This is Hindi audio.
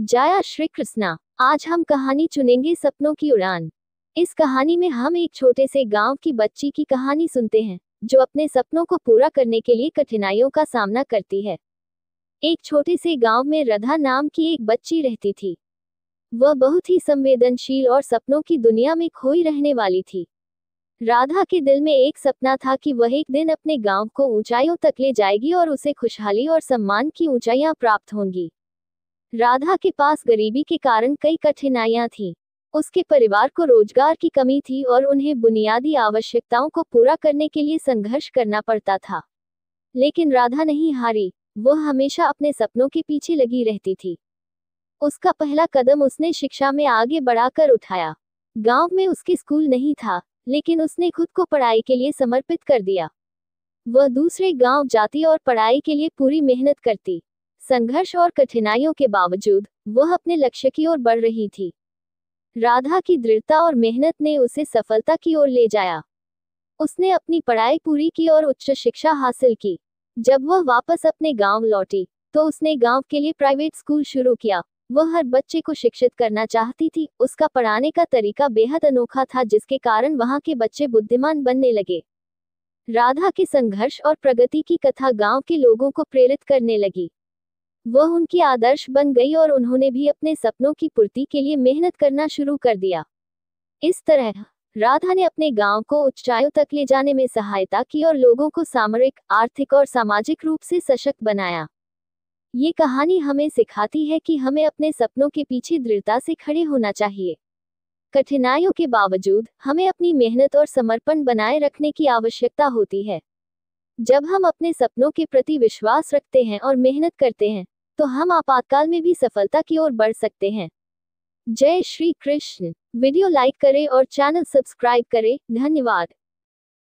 जाया श्री कृष्णा आज हम कहानी चुनेंगे सपनों की उड़ान इस कहानी में हम एक छोटे से गांव की बच्ची की कहानी सुनते हैं जो अपने सपनों को पूरा करने के लिए कठिनाइयों का सामना करती है एक छोटे से गांव में रधा नाम की एक बच्ची रहती थी वह बहुत ही संवेदनशील और सपनों की दुनिया में खोई रहने वाली थी राधा के दिल में एक सपना था कि वह एक दिन अपने गांव को ऊंचाइयों तक ले जाएगी और उसे खुशहाली और सम्मान की ऊंचाइयां प्राप्त होंगी राधा के पास गरीबी के कारण कई कठिनाइयां थी उसके परिवार को रोजगार की कमी थी और उन्हें बुनियादी आवश्यकताओं को पूरा करने के लिए संघर्ष करना पड़ता था लेकिन राधा नहीं हारी वह हमेशा अपने सपनों के पीछे लगी रहती थी उसका पहला कदम उसने शिक्षा में आगे बढ़ाकर उठाया गांव में उसके स्कूल नहीं था लेकिन उसने खुद को पढ़ाई के लिए समर्पित कर दिया वह दूसरे गांव जाती और पढ़ाई के लिए पूरी मेहनत करती संघर्ष और कठिनाइयों के बावजूद वह अपने लक्ष्य की ओर बढ़ रही थी राधा की दृढ़ता और मेहनत ने उसे सफलता की ओर ले जाया उसने अपनी पढ़ाई पूरी की और उच्च शिक्षा हासिल की जब वह वापस अपने गांव लौटी तो उसने गांव के लिए प्राइवेट स्कूल शुरू किया वह हर बच्चे को शिक्षित करना चाहती थी उसका पढ़ाने का तरीका बेहद अनोखा था जिसके कारण वहां के बच्चे बुद्धिमान बनने लगे राधा के संघर्ष और प्रगति की कथा गांव के लोगों को प्रेरित करने लगी वह उनकी आदर्श बन गई और उन्होंने भी अपने सपनों की पूर्ति के लिए मेहनत करना शुरू कर दिया इस तरह राधा ने अपने गांव को उच्चायों तक ले जाने में सहायता की और लोगों को सामरिक आर्थिक और सामाजिक रूप से सशक्त बनाया ये कहानी हमें सिखाती है कि हमें अपने सपनों के पीछे दृढ़ता से खड़े होना चाहिए कठिनाइयों के बावजूद हमें अपनी मेहनत और समर्पण बनाए रखने की आवश्यकता होती है जब हम अपने सपनों के प्रति विश्वास रखते हैं और मेहनत करते हैं तो हम आपातकाल में भी सफलता की ओर बढ़ सकते हैं जय श्री कृष्ण वीडियो लाइक करें और चैनल सब्सक्राइब करें धन्यवाद